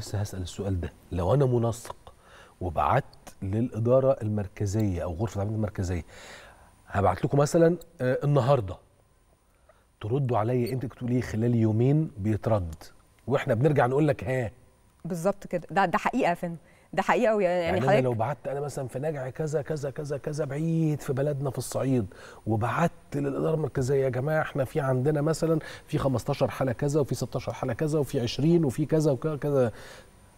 بس هسال السؤال ده لو انا منسق وبعت للاداره المركزيه او غرفه العمل المركزيه هبعت لكم مثلا آه، النهارده تردوا عليا امتى تقولوا لي إيه؟ خلال يومين بيترد واحنا بنرجع نقول لك ها بالظبط كده ده ده حقيقه يا فندم ده حقيقه يعني, يعني, يعني حضرتك لو بعت انا مثلا في نجع كذا كذا كذا كذا بعيد في بلدنا في الصعيد وبعت للاداره المركزيه يا جماعه احنا في عندنا مثلا في 15 حاله كذا وفي 16 حاله كذا وفي 20 وفي كذا وكذا كذا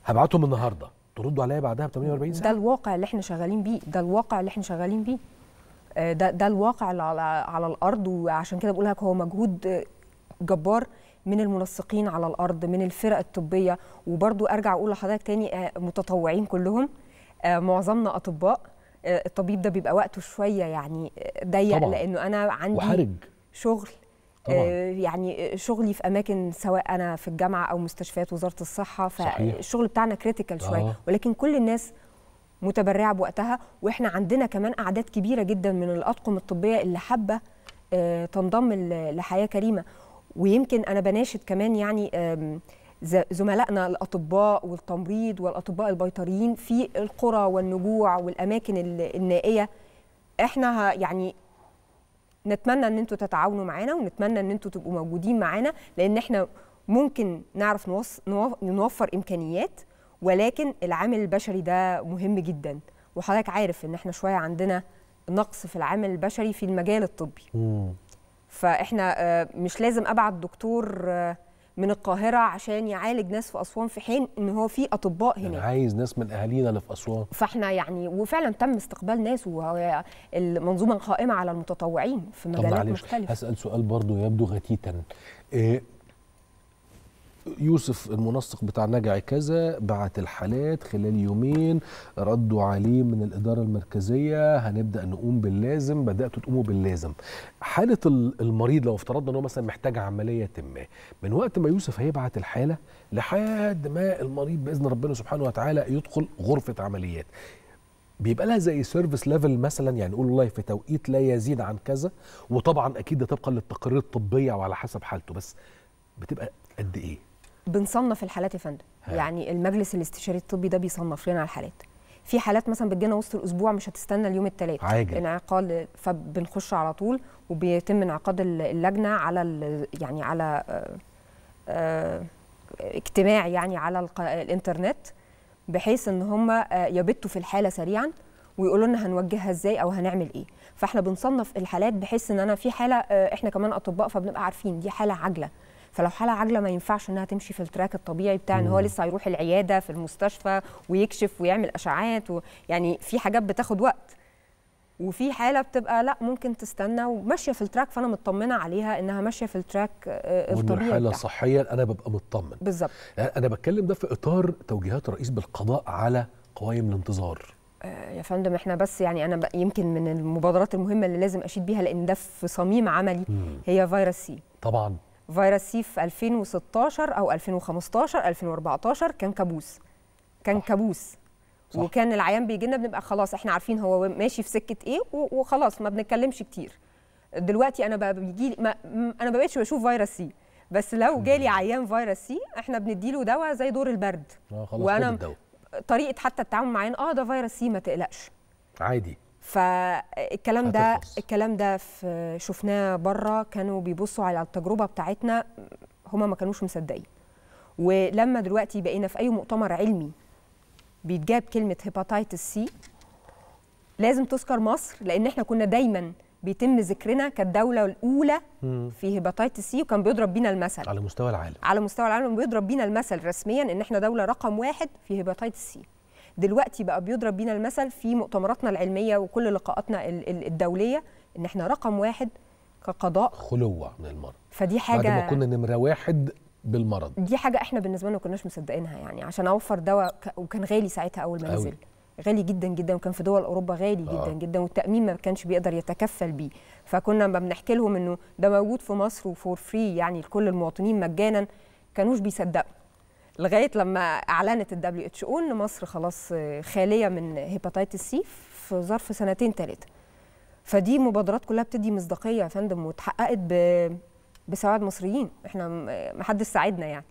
هبعتهم النهارده تردوا عليا بعدها ب 48 ساعه ده الواقع اللي احنا شغالين بيه ده الواقع اللي احنا شغالين بيه آه، ده ده الواقع اللي على على الارض وعشان كده بقول لك هو مجهود آه، جبار من المنسقين على الارض من الفرق الطبيه وبرضو ارجع اقول لحضرتك تاني آه، متطوعين كلهم آه، معظمنا اطباء آه، الطبيب ده بيبقى وقته شويه يعني ضيق لانه انا عندي وحرج. شغل طبعا. يعني شغلي في اماكن سواء انا في الجامعه او مستشفيات وزاره الصحه فالشغل بتاعنا كريتيكال شويه ولكن كل الناس متبرعه بوقتها واحنا عندنا كمان اعداد كبيره جدا من الاطقم الطبيه اللي حابه تنضم لحياه كريمه ويمكن انا بناشد كمان يعني زملائنا الاطباء والتمريض والاطباء البيطريين في القرى والنجوع والاماكن النائيه احنا يعني نتمنى ان انتوا تتعاونوا معانا ونتمنى ان انتوا تبقوا موجودين معانا لان احنا ممكن نعرف نوفر امكانيات ولكن العامل البشري ده مهم جدا وحضرتك عارف ان احنا شويه عندنا نقص في العامل البشري في المجال الطبي فاحنا آه، مش لازم ابعت دكتور آه، من القاهره عشان يعالج ناس في اسوان في حين ان هو في اطباء يعني هناك يعني عايز ناس من اهالينا اللي في اسوان فاحنا يعني وفعلا تم استقبال ناس والمنظومه قائمه على المتطوعين في مجالات مختلفه هسال سؤال برضو يبدو غتيتا آه، يوسف المنسق بتاع نجع كذا بعت الحالات خلال يومين ردوا عليه من الإدارة المركزية هنبدأ نقوم باللازم بدأتوا تقوموا باللازم حالة المريض لو افترضنا أنه مثلا محتاج عملية ما من وقت ما يوسف هيبعت الحالة لحد ما المريض بإذن ربنا سبحانه وتعالى يدخل غرفة عمليات بيبقى لها زي سيرفيس ليفل مثلا يعني نقول والله في توقيت لا يزيد عن كذا وطبعا اكيد ده طبقا للتقارير الطبيه وعلى حسب حالته بس بتبقى قد ايه بنصنف الحالات يا فندم يعني المجلس الاستشاري الطبي ده بيصنف لنا الحالات في حالات مثلا بتجينا وسط الاسبوع مش هتستنى اليوم الثلاث انعقاد فبنخش على طول وبيتم انعقاد اللجنه على يعني على آه، آه، اجتماع يعني على الانترنت بحيث ان هم آه، يبتوا في الحاله سريعا ويقولوا لنا هنوجهها ازاي او هنعمل ايه فاحنا بنصنف الحالات بحيث ان انا في حاله احنا كمان اطباء فبنبقى عارفين دي حاله عاجله فلو حاله عاجله ما ينفعش انها تمشي في التراك الطبيعي بتاع ان هو لسه هيروح العياده في المستشفى ويكشف ويعمل اشعاعات و... يعني في حاجات بتاخد وقت وفي حاله بتبقى لا ممكن تستنى وماشيه في التراك فانا مطمنه عليها انها ماشيه في التراك آه، الطبيعي وان حاله صحيا انا ببقى مطمن بالظبط يعني انا بتكلم ده في اطار توجيهات رئيس بالقضاء على قوائم الانتظار آه، يا فندم احنا بس يعني انا يمكن من المبادرات المهمه اللي لازم اشيد بيها لان ده في صميم عملي هي فيروس سي طبعا فيروس سيف 2016 او 2015 2014 كان كابوس كان صح. كابوس صح. وكان العيان بيجي لنا بنبقى خلاص احنا عارفين هو ماشي في سكه ايه وخلاص ما بنتكلمش كتير دلوقتي انا بقى بيجي ما انا ما بقتش بشوف فيروس سي بس لو جالي عيان فيروس سي احنا بنديله دواء زي دور البرد آه خلاص وانا طريقه حتى التعامل معاه اه ده فيروس سي ما تقلقش عادي فالكلام ده الكلام ده في شفناه بره كانوا بيبصوا على التجربه بتاعتنا هما ما كانوش مصدقين ولما دلوقتي بقينا في اي مؤتمر علمي بيتجاب كلمه هيباتيتس سي لازم تذكر مصر لان احنا كنا دايما بيتم ذكرنا كالدوله الاولى في هيباتيتس سي وكان بيضرب بينا المثل على مستوى العالم على مستوى العالم بيضرب بينا المثل رسميا ان احنا دوله رقم واحد في هيباتيتس سي دلوقتي بقى بيضرب بينا المثل في مؤتمراتنا العلميه وكل لقاءاتنا الدوليه ان احنا رقم واحد كقضاء خلوه من المرض فدي حاجه بعد ما كنا نمره واحد بالمرض دي حاجه احنا بالنسبه لنا ما كناش مصدقينها يعني عشان اوفر دواء وكان غالي ساعتها اول ما نزل غالي جدا جدا وكان في دول اوروبا غالي آه. جدا جدا والتامين ما كانش بيقدر يتكفل بيه فكنا لما بنحكي لهم انه ده موجود في مصر وفور فري يعني لكل المواطنين مجانا كانوش بيصدقوا لغايه لما اعلنت الدبليو اتش او ان مصر خلاص خاليه من هيباتيتس سي في ظرف سنتين ثلاثه فدي مبادرات كلها بتدي مصداقيه يا فندم واتحققت بسواد مصريين احنا محدش ساعدنا يعني